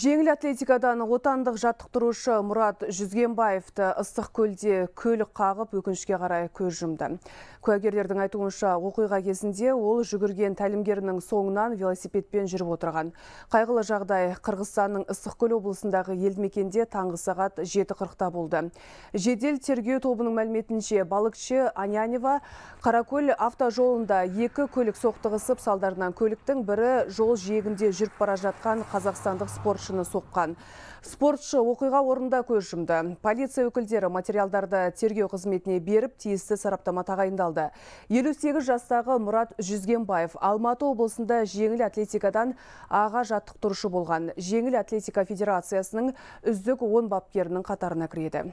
Жеңіл атлетикадан отандық жаттықтырушы Мұрат Жүзгенбаевты ыстық көлде көлік қағып өкінішке қарай көз жұмды. Куәгерлердің айтуынша оқиға кезінде ол жүгірген тәлімгерінің соңынан велосипедпен жүріп отырған. Қайғылы жағдай Қырғызстанның ыстық көл облысындағы елдімекенде таңғы сағат 7.40-та болды. Жедел тергеу тобының мәліметінше балықшы Анянева Қаракөл автожолында екі көлік соқтығысып салдарынан көліктің бірі жол жиегінде жүріп бара жатқан қазақстандық спортшыны соққан. Спортшы оқиға орында көз жұмды. Полиция өкілдері материалдарды тергеу қызметіне беріп, тиісті сараптама тағайындалды. 58 жастағы Мұрат Жүзгенбаев Алматы облысында жеңіл атлетикадан аға жаттықтырушы болған. Жеңіл атлетика федерациясының үздік 10 бапкерінің қатарына кіреді.